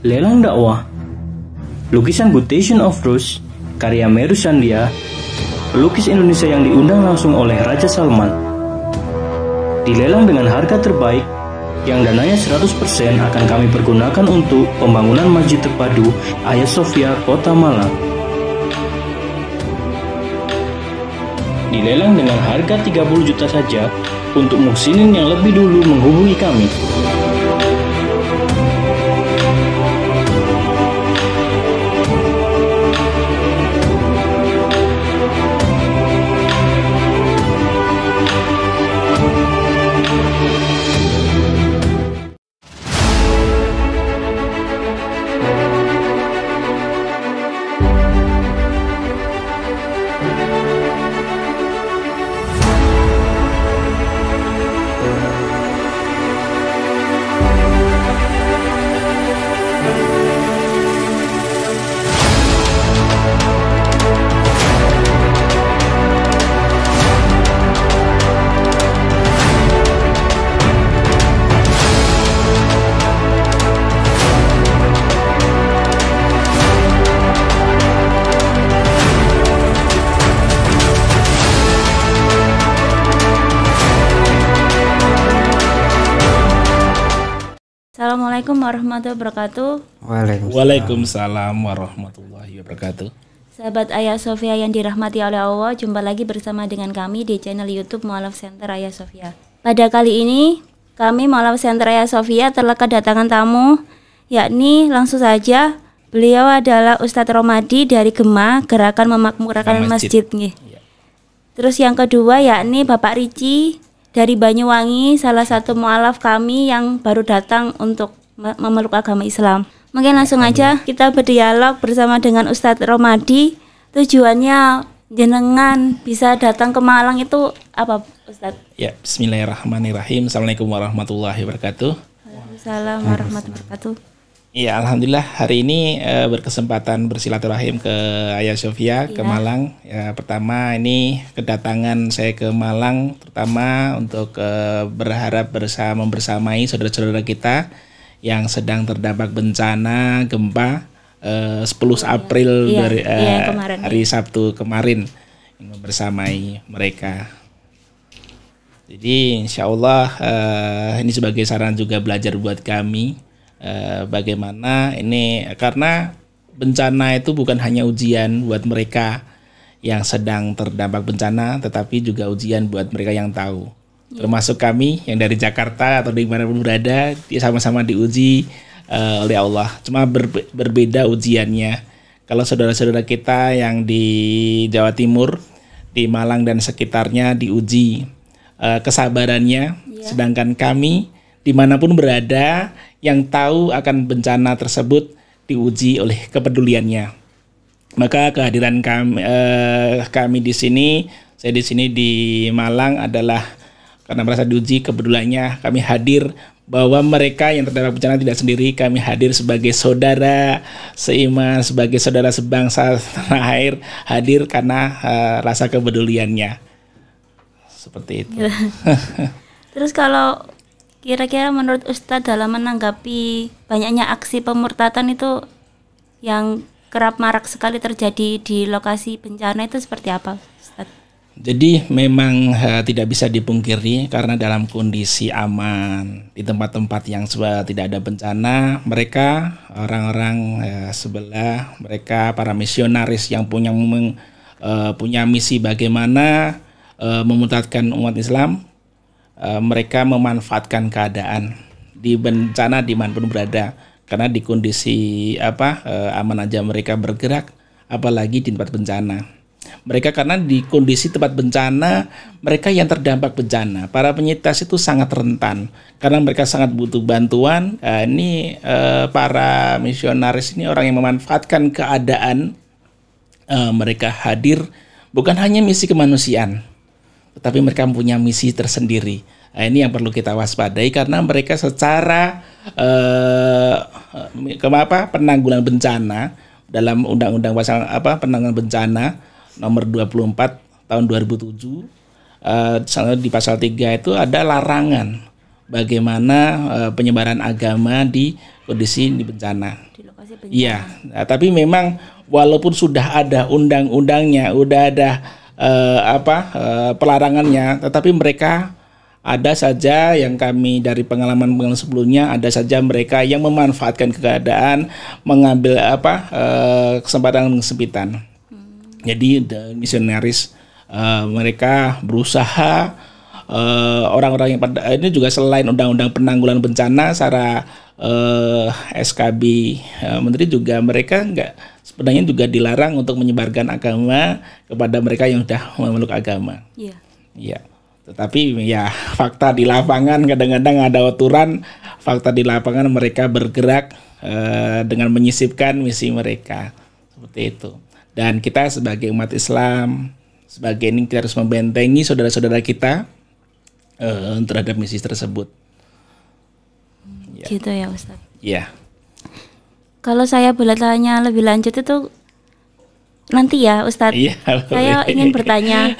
Lelang Dakwah Lukisan Butation of Rose karya Meru Sandia lukis Indonesia yang diundang langsung oleh Raja Salman dilelang dengan harga terbaik yang dananya 100% akan kami pergunakan untuk pembangunan masjid terpadu Ayah Sofia Kota Malang dilelang dengan harga 30 juta saja untuk muksinin yang lebih dulu menghubungi kami. Assalamualaikum warahmatullahi wabarakatuh. Waalaikumsalam. Waalaikumsalam warahmatullahi wabarakatuh. Sahabat Ayah Sofia yang dirahmati oleh Allah, jumpa lagi bersama dengan kami di channel YouTube Mualaf Center Ayah Sofia. Pada kali ini, kami Mualaf Center Ayah Sofia telah kedatangan tamu, yakni langsung saja beliau adalah Ustadz Romadi dari Gema, Gerakan Memakmurkan Masjid. Masjid. Ya. Terus yang kedua yakni Bapak Ricci dari Banyuwangi, salah satu mualaf kami yang baru datang untuk memeluk agama Islam. Mungkin langsung aja kita berdialog bersama dengan Ustadz Romadi. Tujuannya jenengan bisa datang ke Malang itu apa Ustadz? Ya, Bismillahirrahmanirrahim. Assalamualaikum warahmatullahi wabarakatuh. Waalaikumsalam warahmatullahi wabarakatuh. Ya, alhamdulillah hari ini e, berkesempatan bersilaturahim ke Ayah Sofia ya. ke iya. Malang. Ya, pertama ini kedatangan saya ke Malang, terutama untuk e, berharap bersama membersamai saudara-saudara kita yang sedang terdampak bencana gempa eh, 10 iya. April iya, dari iya, eh, kemarin, hari iya. Sabtu kemarin yang membersamai mereka. Jadi insya Allah eh, ini sebagai saran juga belajar buat kami eh, bagaimana ini karena bencana itu bukan hanya ujian buat mereka yang sedang terdampak bencana, tetapi juga ujian buat mereka yang tahu Iya. termasuk kami yang dari Jakarta atau di mana pun berada sama-sama diuji uh, oleh Allah cuma ber berbeda ujiannya kalau saudara-saudara kita yang di Jawa Timur di Malang dan sekitarnya diuji uh, kesabarannya yeah. sedangkan kami dimanapun berada yang tahu akan bencana tersebut diuji oleh kepeduliannya maka kehadiran kami eh, kami di sini saya di sini di Malang adalah karena merasa diuji kepedulannya kami hadir bahwa mereka yang terdampak bencana tidak sendiri kami hadir sebagai saudara seiman sebagai saudara sebangsa tanah air hadir karena uh, rasa kepeduliannya seperti itu terus kalau kira-kira menurut Ustadz dalam menanggapi banyaknya aksi pemurtatan itu yang kerap marak sekali terjadi di lokasi bencana itu seperti apa? Jadi memang uh, tidak bisa dipungkiri karena dalam kondisi aman di tempat-tempat yang sudah tidak ada bencana, mereka orang-orang uh, sebelah, mereka para misionaris yang punya uh, punya misi bagaimana uh, memutatkan umat Islam, uh, mereka memanfaatkan keadaan di bencana dimanapun berada karena di kondisi apa uh, aman aja mereka bergerak, apalagi di tempat bencana. Mereka karena di kondisi tempat bencana, mereka yang terdampak bencana. Para penyintas itu sangat rentan karena mereka sangat butuh bantuan. Nah, ini eh, para misionaris ini orang yang memanfaatkan keadaan eh, mereka hadir bukan hanya misi kemanusiaan, tetapi mereka punya misi tersendiri. Nah, ini yang perlu kita waspadai karena mereka secara eh, apa penanggulan bencana dalam undang-undang pasal apa penanggulangan bencana nomor 24 tahun 2007 uh, eh, di pasal 3 itu ada larangan bagaimana uh, penyebaran agama di kondisi di bencana. Di lokasi bencana. Iya, nah, tapi memang walaupun sudah ada undang-undangnya, sudah ada uh, apa uh, pelarangannya, tetapi mereka ada saja yang kami dari pengalaman pengalaman sebelumnya ada saja mereka yang memanfaatkan keadaan mengambil apa eh, kesempatan kesempitan. Jadi misionaris uh, eh, mereka berusaha orang eh, orang-orang yang pada ini juga selain undang-undang penanggulangan bencana secara eh, SKB eh, Menteri juga mereka enggak sebenarnya juga dilarang untuk menyebarkan agama kepada mereka yang sudah memeluk agama. Iya. Yeah. Iya. Tetapi ya fakta di lapangan kadang-kadang ada aturan fakta di lapangan mereka bergerak eh, dengan menyisipkan misi mereka seperti itu. Dan kita sebagai umat Islam, sebagai ini kita harus membentengi saudara-saudara kita uh, terhadap misi tersebut. Ya. Gitu ya Ustaz. Ya. Kalau saya boleh tanya lebih lanjut itu nanti ya Ustadz. Iya, saya ingin bertanya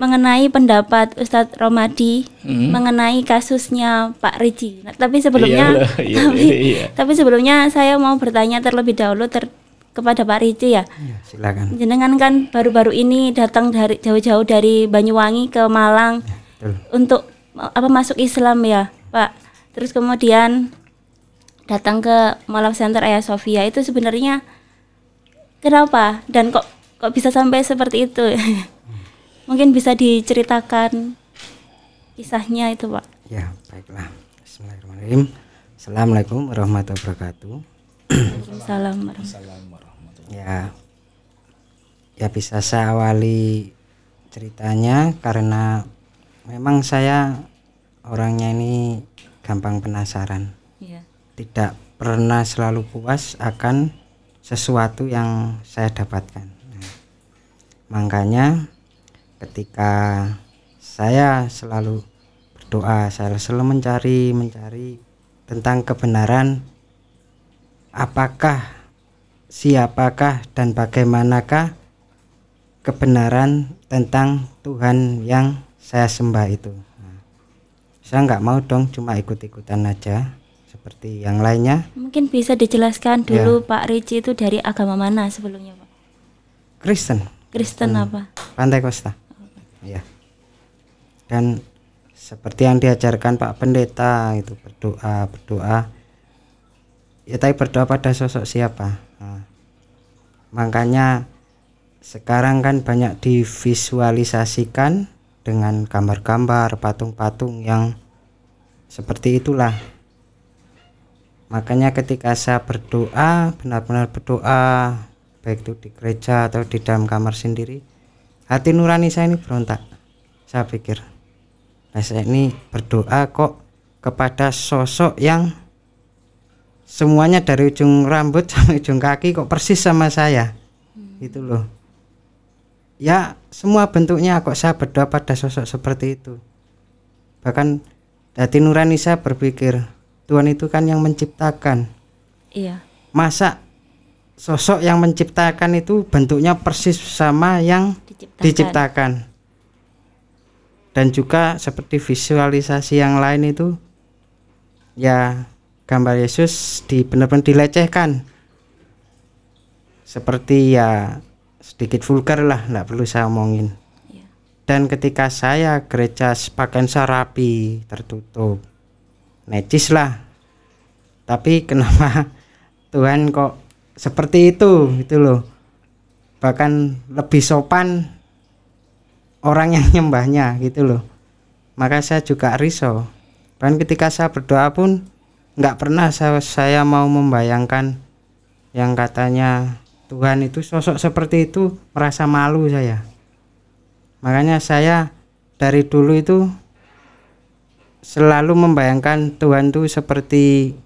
mengenai pendapat Ustadz Romadi hmm. mengenai kasusnya Pak Riji. Tapi sebelumnya, iya, iya, iya, iya, tapi, tapi sebelumnya saya mau bertanya terlebih dahulu ter, kepada Pak Ricci ya. ya silakan. Jenengan kan baru-baru ini datang dari jauh-jauh dari Banyuwangi ke Malang ya, betul. untuk apa masuk Islam ya, Pak. Terus kemudian datang ke Malang Center Ayah Sofia itu sebenarnya kenapa dan kok kok bisa sampai seperti itu? Mungkin bisa diceritakan kisahnya itu, Pak. Ya, baiklah. Bismillahirrahmanirrahim. Assalamualaikum warahmatullahi wabarakatuh. Waalaikumsalam warahmatullahi wabarakatuh ya ya bisa saya awali ceritanya karena memang saya orangnya ini gampang penasaran ya. tidak pernah selalu puas akan sesuatu yang saya dapatkan nah, makanya ketika saya selalu berdoa saya selalu mencari mencari tentang kebenaran apakah siapakah dan bagaimanakah kebenaran tentang Tuhan yang saya sembah itu nah, saya nggak mau dong cuma ikut-ikutan aja seperti yang lainnya mungkin bisa dijelaskan dulu ya. Pak Ricci itu dari agama mana sebelumnya Pak Kristen Kristen hmm, apa Pantai Costa okay. ya dan seperti yang diajarkan Pak Pendeta itu berdoa berdoa ya tapi berdoa pada sosok siapa nah, makanya sekarang kan banyak divisualisasikan dengan gambar-gambar patung-patung yang seperti itulah makanya ketika saya berdoa benar-benar berdoa baik itu di gereja atau di dalam kamar sendiri hati nurani saya ini berontak saya pikir nah saya ini berdoa kok kepada sosok yang semuanya dari ujung rambut sampai ujung kaki kok persis sama saya hmm. gitu loh ya semua bentuknya kok saya berdoa pada sosok seperti itu bahkan hati nurani saya berpikir Tuhan itu kan yang menciptakan iya masa sosok yang menciptakan itu bentuknya persis sama yang diciptakan, diciptakan. dan juga seperti visualisasi yang lain itu ya gambar Yesus di benar-benar dilecehkan seperti ya sedikit vulgar lah nggak perlu saya omongin iya. dan ketika saya gereja pakaian sarapi tertutup necis lah tapi kenapa Tuhan kok seperti itu itu loh bahkan lebih sopan orang yang nyembahnya gitu loh maka saya juga riso dan ketika saya berdoa pun nggak pernah saya, saya mau membayangkan yang katanya Tuhan itu sosok seperti itu merasa malu saya makanya saya dari dulu itu selalu membayangkan Tuhan itu seperti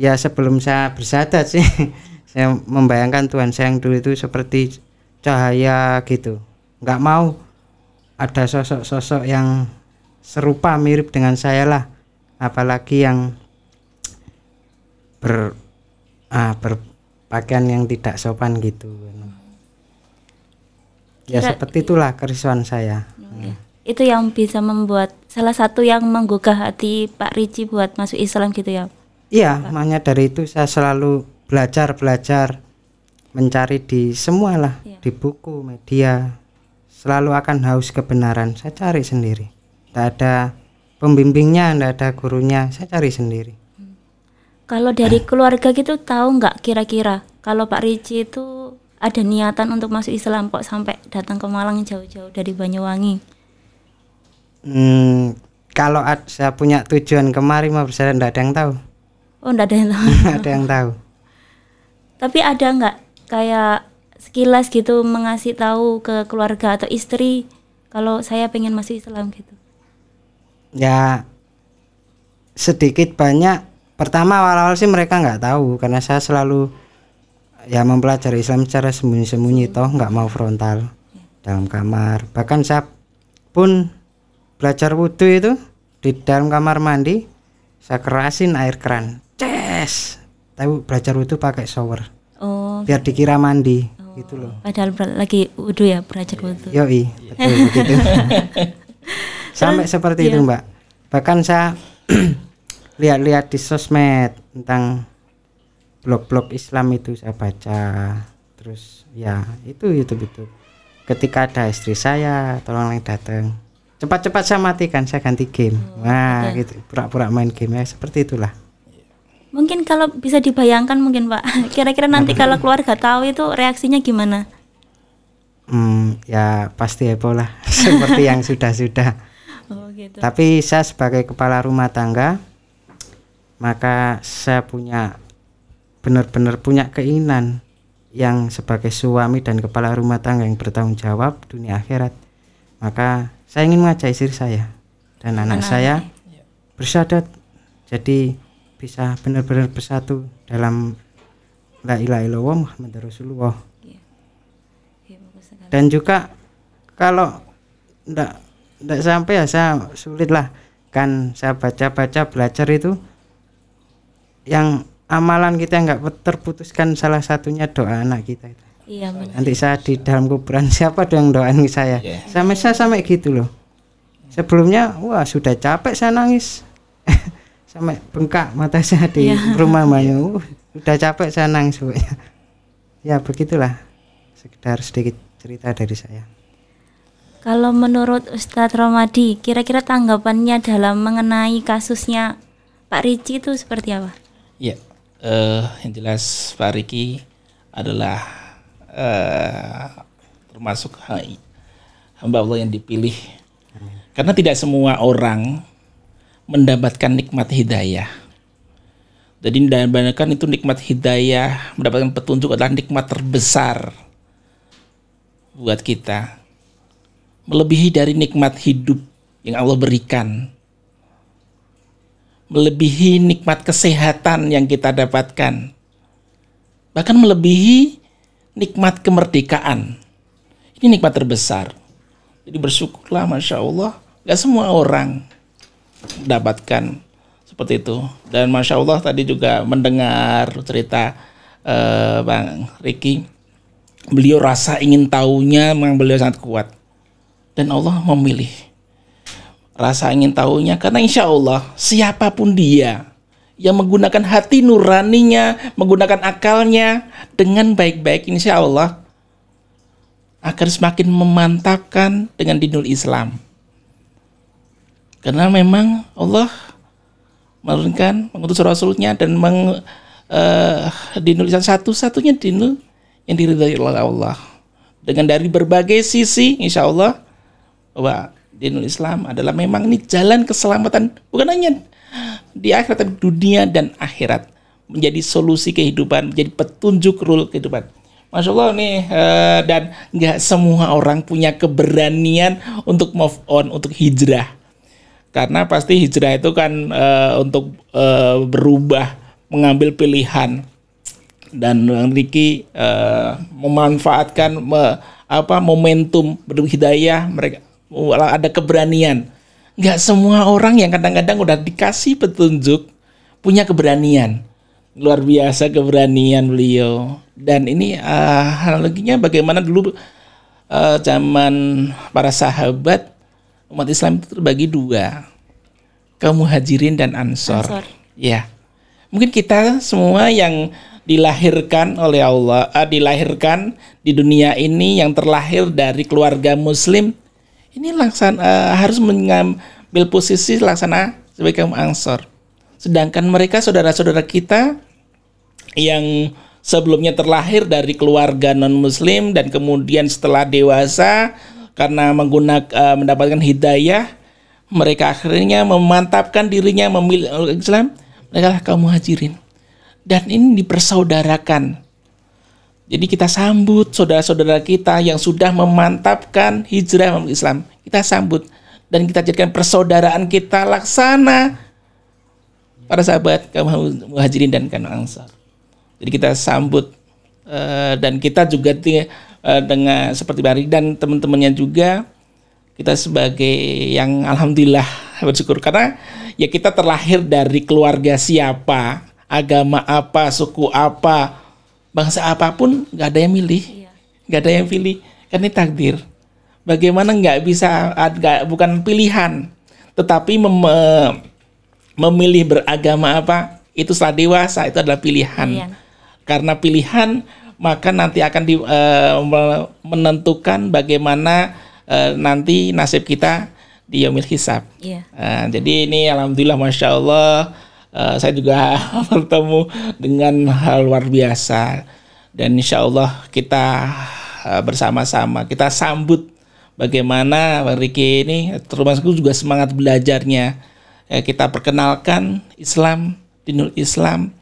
ya sebelum saya bersadat sih saya membayangkan Tuhan saya yang dulu itu seperti cahaya gitu nggak mau ada sosok-sosok yang serupa mirip dengan saya lah apalagi yang ber ah, berpakaian yang tidak sopan gitu ya Kira, seperti itulah kerisauan saya okay. itu yang bisa membuat salah satu yang menggugah hati Pak Rici buat masuk Islam gitu ya iya makanya dari itu saya selalu belajar belajar mencari di semua lah ya. di buku media selalu akan haus kebenaran saya cari sendiri tidak ada pembimbingnya tidak ada gurunya saya cari sendiri kalau dari keluarga gitu tahu nggak kira-kira kalau Pak Ricci itu ada niatan untuk masuk Islam kok sampai datang ke Malang jauh-jauh dari Banyuwangi? Hmm, kalau saya punya tujuan kemari mau bersaudara nggak ada yang tahu. Oh, nggak ada yang tahu. ada yang tahu. Tapi ada nggak kayak sekilas gitu mengasih tahu ke keluarga atau istri kalau saya pengen masuk Islam gitu? Ya sedikit banyak pertama awal-awal sih mereka nggak tahu karena saya selalu ya mempelajari Islam secara sembunyi-sembunyi toh nggak mau frontal dalam kamar bahkan saya pun belajar wudhu itu di dalam kamar mandi saya kerasin air keran ces tapi belajar wudhu pakai shower oh, biar dikira mandi oh, gitu loh padahal lagi wudhu ya belajar iya. wudhu i betul begitu sampai seperti yeah. itu iya. mbak bahkan saya lihat-lihat di sosmed tentang blog-blog Islam itu saya baca terus ya itu YouTube itu ketika ada istri saya tolong yang datang cepat-cepat saya matikan saya ganti game hmm, wah okay. gitu pura-pura main game ya seperti itulah mungkin kalau bisa dibayangkan mungkin pak kira-kira nanti kalau keluarga tahu itu reaksinya gimana hmm ya pasti ya lah seperti yang sudah-sudah oh, gitu. tapi saya sebagai kepala rumah tangga maka saya punya benar-benar punya keinginan yang sebagai suami dan kepala rumah tangga yang bertanggung jawab dunia akhirat maka saya ingin mengajak istri saya dan anak, anak saya ya. bersyadat jadi bisa benar-benar bersatu dalam la ilaha illallah Muhammad Rasulullah iya. Iya, dan juga kalau enggak enggak sampai ya saya sulit lah kan saya baca-baca belajar itu yang amalan kita nggak terputuskan salah satunya doa anak kita itu. Iya, benar. Nanti saya di dalam kuburan siapa yang doain saya? Yeah. Sama saya sampai gitu loh. Sebelumnya wah sudah capek saya nangis. sampai bengkak mata saya di yeah. rumah Mayu. Ya, uh, sudah capek saya nangis. ya begitulah. Sekedar sedikit cerita dari saya. Kalau menurut Ustadz Romadi, kira-kira tanggapannya dalam mengenai kasusnya Pak Ricci itu seperti apa? Ya, uh, yang jelas Pak Riki adalah uh, termasuk hamba Allah yang dipilih. Karena tidak semua orang mendapatkan nikmat hidayah. Jadi mendapatkan itu nikmat hidayah, mendapatkan petunjuk adalah nikmat terbesar buat kita. Melebihi dari nikmat hidup yang Allah berikan melebihi nikmat kesehatan yang kita dapatkan, bahkan melebihi nikmat kemerdekaan. Ini nikmat terbesar. Jadi bersyukurlah, masya Allah, gak semua orang dapatkan seperti itu. Dan masya Allah tadi juga mendengar cerita eh, Bang Riki, beliau rasa ingin tahunya memang beliau sangat kuat. Dan Allah memilih rasa ingin tahunya karena insya Allah siapapun dia yang menggunakan hati nuraninya, menggunakan akalnya dengan baik-baik insya Allah akan semakin memantapkan dengan dinul Islam. Karena memang Allah menurunkan mengutus Rasulnya dan meng, uh, dinul satu-satunya dinul yang diridhai oleh Allah. Dengan dari berbagai sisi insya Allah bahwa dinul Islam adalah memang ini jalan keselamatan bukan hanya di akhirat tapi dunia dan akhirat menjadi solusi kehidupan menjadi petunjuk rule kehidupan Masya Allah nih eh, dan nggak semua orang punya keberanian untuk move on untuk hijrah karena pasti hijrah itu kan eh, untuk eh, berubah mengambil pilihan dan Bang Riki memanfaatkan apa momentum berhidayah mereka ada keberanian. Nggak semua orang yang kadang-kadang udah dikasih petunjuk punya keberanian. Luar biasa keberanian beliau. Dan ini uh, analoginya bagaimana dulu uh, zaman para sahabat umat Islam itu terbagi dua. Kaum muhajirin dan ansor. ansor. Ya. Mungkin kita semua yang dilahirkan oleh Allah, uh, dilahirkan di dunia ini yang terlahir dari keluarga muslim ini laksana uh, harus mengambil posisi laksana sebagai kaum Ansor. Sedangkan mereka saudara-saudara kita yang sebelumnya terlahir dari keluarga non-muslim dan kemudian setelah dewasa karena menggunakan uh, eh, mendapatkan hidayah mereka akhirnya memantapkan dirinya memilih Islam mereka kaum muhajirin dan ini dipersaudarakan jadi kita sambut saudara-saudara kita yang sudah memantapkan hijrah memeluk Islam. Kita sambut dan kita jadikan persaudaraan kita laksana para sahabat kaum muhajirin dan kaum ansar. Jadi kita sambut eh, dan kita juga eh, dengan seperti Barik dan teman-temannya juga kita sebagai yang alhamdulillah bersyukur karena ya kita terlahir dari keluarga siapa, agama apa, suku apa, bangsa apapun nggak ada yang milih iya. nggak ada yang pilih kan ini takdir bagaimana nggak bisa gak, bukan pilihan tetapi mem, memilih beragama apa itu setelah dewasa itu adalah pilihan, pilihan. karena pilihan maka nanti akan di, uh, menentukan bagaimana uh, nanti nasib kita di Yomil Hisab. Yeah. Iya. jadi ini alhamdulillah masya Allah Eh, saya juga bertemu dengan hal luar biasa dan insya Allah kita eh, bersama-sama kita sambut bagaimana Bang Riki ini termasuk juga semangat belajarnya eh, kita perkenalkan Islam dinul Islam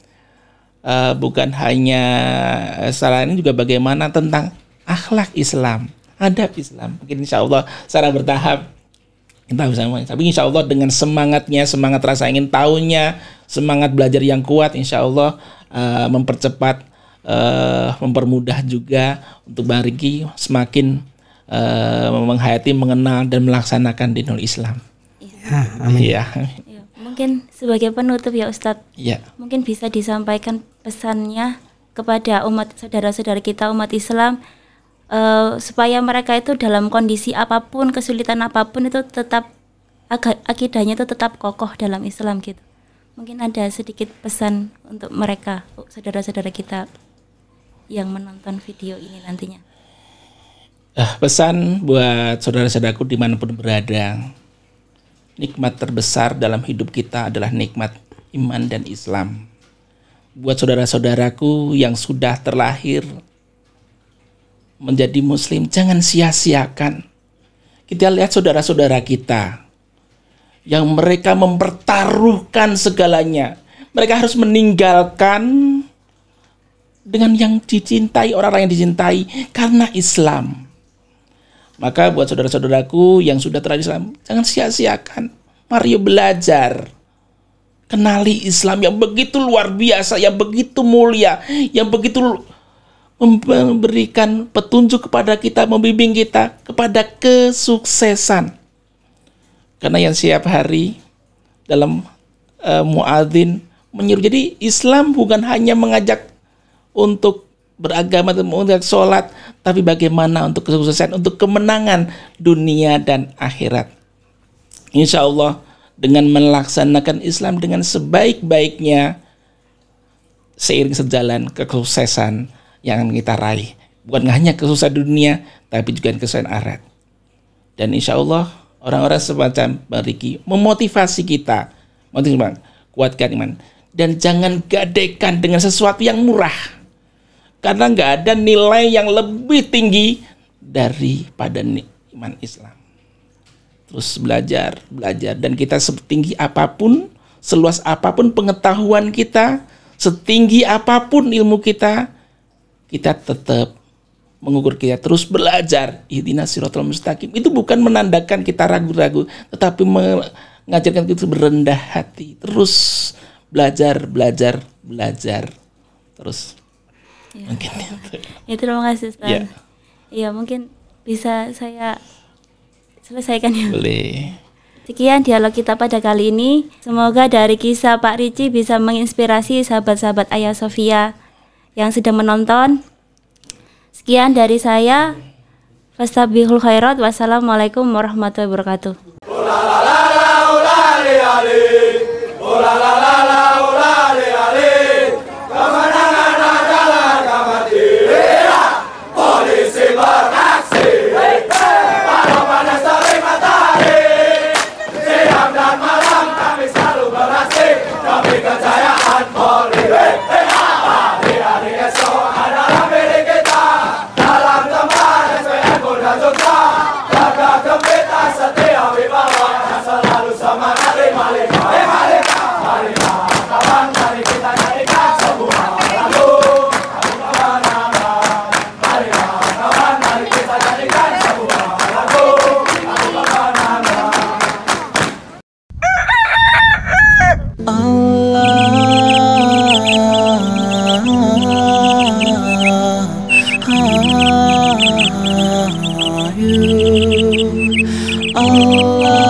bukan hanya salah ini juga bagaimana tentang akhlak Islam adab Islam mungkin insya Allah secara bertahap entah bersama. Tapi insya Allah dengan semangatnya, semangat rasa ingin tahunya, semangat belajar yang kuat, insya Allah uh, eh, mempercepat, uh, mempermudah juga untuk Bariki semakin uh, menghayati, mengenal dan melaksanakan dinul Islam. Ya, amin. ya. Mungkin sebagai penutup ya Ustadz, ya. mungkin bisa disampaikan pesannya kepada umat saudara-saudara kita umat Islam uh, supaya mereka itu dalam kondisi apapun kesulitan apapun itu tetap agak akidahnya itu tetap kokoh dalam Islam gitu mungkin ada sedikit pesan untuk mereka oh, saudara-saudara kita yang menonton video ini nantinya eh, pesan buat saudara-saudaraku dimanapun berada nikmat terbesar dalam hidup kita adalah nikmat iman dan Islam buat saudara-saudaraku yang sudah terlahir menjadi muslim jangan sia-siakan. Kita lihat saudara-saudara kita yang mereka mempertaruhkan segalanya. Mereka harus meninggalkan dengan yang dicintai orang-orang yang dicintai karena Islam. Maka buat saudara-saudaraku yang sudah terhadap Islam, jangan sia-siakan. Mario belajar. Kenali Islam yang begitu luar biasa, yang begitu mulia, yang begitu memberikan petunjuk kepada kita, membimbing kita kepada kesuksesan. Karena yang siap hari dalam uh, muadzin menyuruh. Jadi Islam bukan hanya mengajak untuk beragama dan mengajak sholat, tapi bagaimana untuk kesuksesan, untuk kemenangan dunia dan akhirat. Insya Allah dengan melaksanakan Islam dengan sebaik-baiknya seiring sejalan kesuksesan yang akan kita raih. Bukan hanya kesusahan dunia, tapi juga kesusahan akhirat. Dan insya Allah orang-orang semacam Bang Riki memotivasi kita. Motivasi bang, kuatkan iman. Dan jangan gadekan dengan sesuatu yang murah. Karena nggak ada nilai yang lebih tinggi daripada iman Islam. Terus belajar, belajar. Dan kita setinggi apapun, seluas apapun pengetahuan kita, setinggi apapun ilmu kita, kita tetap mengukur kita terus belajar ihdinas iya, sirotol mustaqim itu bukan menandakan kita ragu-ragu tetapi mengajarkan kita berendah hati terus belajar belajar belajar terus ya. mungkin itu. ya terima kasih Ustaz. ya. ya mungkin bisa saya selesaikan ya boleh Sekian dialog kita pada kali ini. Semoga dari kisah Pak Ricci bisa menginspirasi sahabat-sahabat Ayah Sofia yang sudah menonton. Sekian dari saya. Wassalamualaikum khairat. Wassalamualaikum warahmatullahi wabarakatuh. Kami you. Allah.